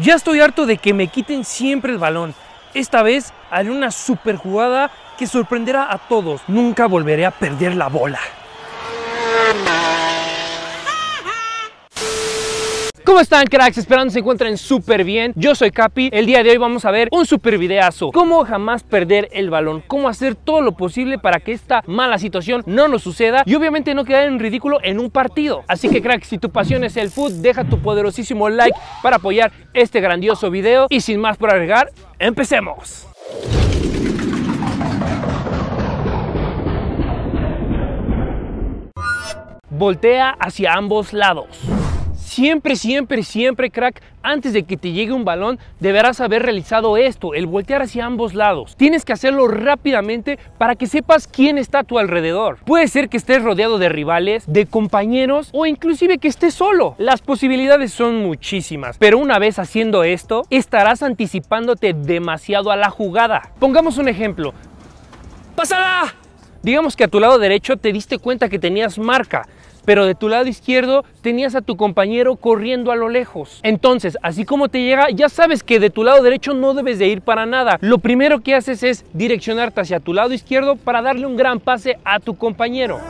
Ya estoy harto de que me quiten siempre el balón. Esta vez haré una super jugada que sorprenderá a todos. Nunca volveré a perder la bola. ¿Cómo están cracks? Esperando se encuentren súper bien Yo soy Capi, el día de hoy vamos a ver un super videazo Cómo jamás perder el balón Cómo hacer todo lo posible para que esta mala situación no nos suceda Y obviamente no quedar en ridículo en un partido Así que cracks, si tu pasión es el foot Deja tu poderosísimo like para apoyar este grandioso video Y sin más por agregar, ¡empecemos! Voltea hacia ambos lados Siempre, siempre, siempre, crack, antes de que te llegue un balón, deberás haber realizado esto, el voltear hacia ambos lados. Tienes que hacerlo rápidamente para que sepas quién está a tu alrededor. Puede ser que estés rodeado de rivales, de compañeros o inclusive que estés solo. Las posibilidades son muchísimas, pero una vez haciendo esto, estarás anticipándote demasiado a la jugada. Pongamos un ejemplo. ¡Pasada! Digamos que a tu lado derecho te diste cuenta que tenías marca pero de tu lado izquierdo tenías a tu compañero corriendo a lo lejos. Entonces, así como te llega, ya sabes que de tu lado derecho no debes de ir para nada. Lo primero que haces es direccionarte hacia tu lado izquierdo para darle un gran pase a tu compañero.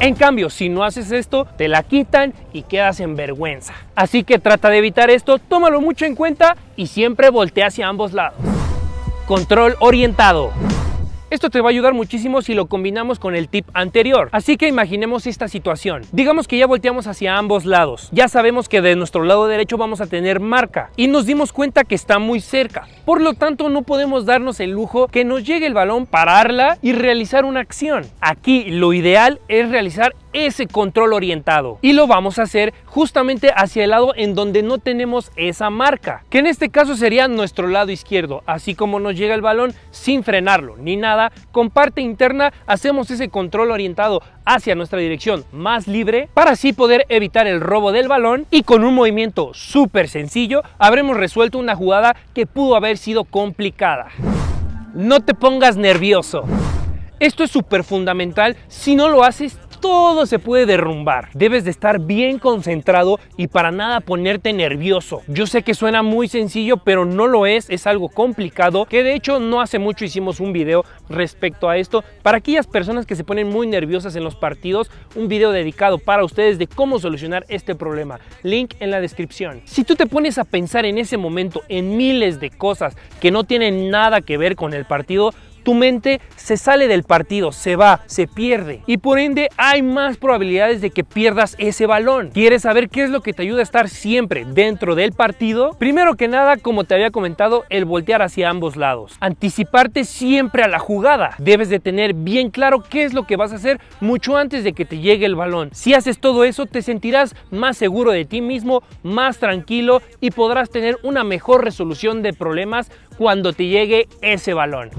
En cambio, si no haces esto, te la quitan y quedas en vergüenza. Así que trata de evitar esto, tómalo mucho en cuenta y siempre voltea hacia ambos lados. Control orientado. Esto te va a ayudar muchísimo si lo combinamos con el tip anterior. Así que imaginemos esta situación. Digamos que ya volteamos hacia ambos lados. Ya sabemos que de nuestro lado derecho vamos a tener marca y nos dimos cuenta que está muy cerca. Por lo tanto, no podemos darnos el lujo que nos llegue el balón, pararla y realizar una acción. Aquí lo ideal es realizar ese control orientado y lo vamos a hacer justamente hacia el lado en donde no tenemos esa marca que en este caso sería nuestro lado izquierdo así como nos llega el balón sin frenarlo ni nada con parte interna hacemos ese control orientado hacia nuestra dirección más libre para así poder evitar el robo del balón y con un movimiento súper sencillo habremos resuelto una jugada que pudo haber sido complicada no te pongas nervioso esto es súper fundamental si no lo haces todo se puede derrumbar. Debes de estar bien concentrado y para nada ponerte nervioso. Yo sé que suena muy sencillo, pero no lo es, es algo complicado, que de hecho no hace mucho hicimos un video respecto a esto. Para aquellas personas que se ponen muy nerviosas en los partidos, un video dedicado para ustedes de cómo solucionar este problema. Link en la descripción. Si tú te pones a pensar en ese momento en miles de cosas que no tienen nada que ver con el partido, tu mente se sale del partido, se va, se pierde. Y por ende hay más probabilidades de que pierdas ese balón. ¿Quieres saber qué es lo que te ayuda a estar siempre dentro del partido? Primero que nada, como te había comentado, el voltear hacia ambos lados. Anticiparte siempre a la jugada. Debes de tener bien claro qué es lo que vas a hacer mucho antes de que te llegue el balón. Si haces todo eso, te sentirás más seguro de ti mismo, más tranquilo y podrás tener una mejor resolución de problemas cuando te llegue ese balón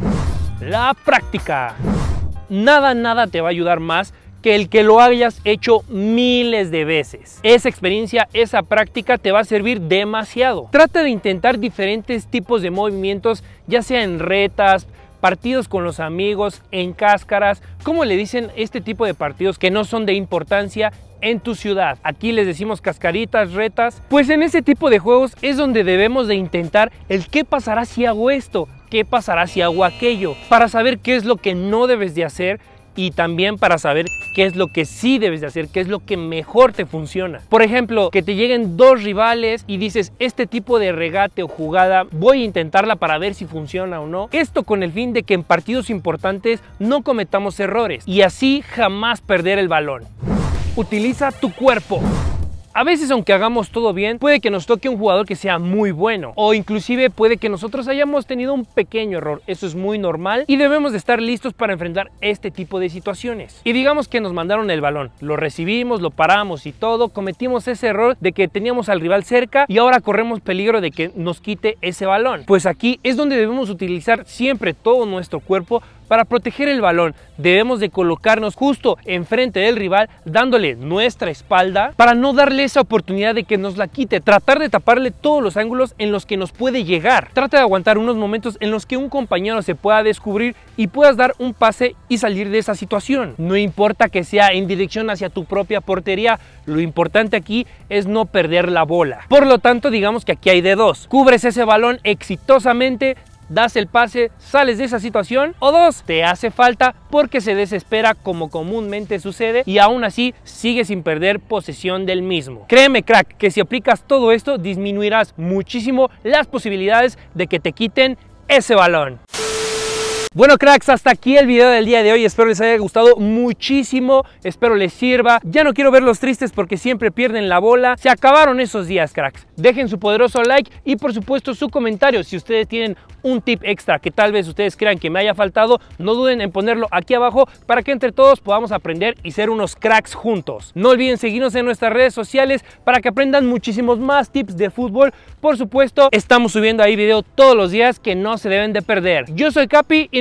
la práctica. Nada, nada te va a ayudar más que el que lo hayas hecho miles de veces. Esa experiencia, esa práctica te va a servir demasiado. Trata de intentar diferentes tipos de movimientos, ya sea en retas, partidos con los amigos, en cáscaras, como le dicen este tipo de partidos que no son de importancia en tu ciudad. Aquí les decimos cascaritas, retas. Pues en ese tipo de juegos es donde debemos de intentar el qué pasará si hago esto, qué pasará si hago aquello, para saber qué es lo que no debes de hacer y también para saber qué es lo que sí debes de hacer, qué es lo que mejor te funciona. Por ejemplo, que te lleguen dos rivales y dices, este tipo de regate o jugada voy a intentarla para ver si funciona o no. Esto con el fin de que en partidos importantes no cometamos errores y así jamás perder el balón. Utiliza tu cuerpo. A veces aunque hagamos todo bien, puede que nos toque un jugador que sea muy bueno o inclusive puede que nosotros hayamos tenido un pequeño error. Eso es muy normal y debemos de estar listos para enfrentar este tipo de situaciones. Y digamos que nos mandaron el balón, lo recibimos, lo paramos y todo, cometimos ese error de que teníamos al rival cerca y ahora corremos peligro de que nos quite ese balón. Pues aquí es donde debemos utilizar siempre todo nuestro cuerpo para proteger el balón debemos de colocarnos justo enfrente del rival dándole nuestra espalda para no darle esa oportunidad de que nos la quite, tratar de taparle todos los ángulos en los que nos puede llegar. Trata de aguantar unos momentos en los que un compañero se pueda descubrir y puedas dar un pase y salir de esa situación. No importa que sea en dirección hacia tu propia portería, lo importante aquí es no perder la bola. Por lo tanto, digamos que aquí hay de dos. Cubres ese balón exitosamente, das el pase, sales de esa situación o dos, te hace falta porque se desespera como comúnmente sucede y aún así sigue sin perder posesión del mismo. Créeme crack que si aplicas todo esto disminuirás muchísimo las posibilidades de que te quiten ese balón. Bueno cracks, hasta aquí el video del día de hoy, espero les haya gustado muchísimo, espero les sirva. Ya no quiero verlos tristes porque siempre pierden la bola, se acabaron esos días cracks. Dejen su poderoso like y por supuesto su comentario si ustedes tienen un tip extra que tal vez ustedes crean que me haya faltado, no duden en ponerlo aquí abajo para que entre todos podamos aprender y ser unos cracks juntos. No olviden seguirnos en nuestras redes sociales para que aprendan muchísimos más tips de fútbol. Por supuesto, estamos subiendo ahí video todos los días que no se deben de perder. Yo soy Capi y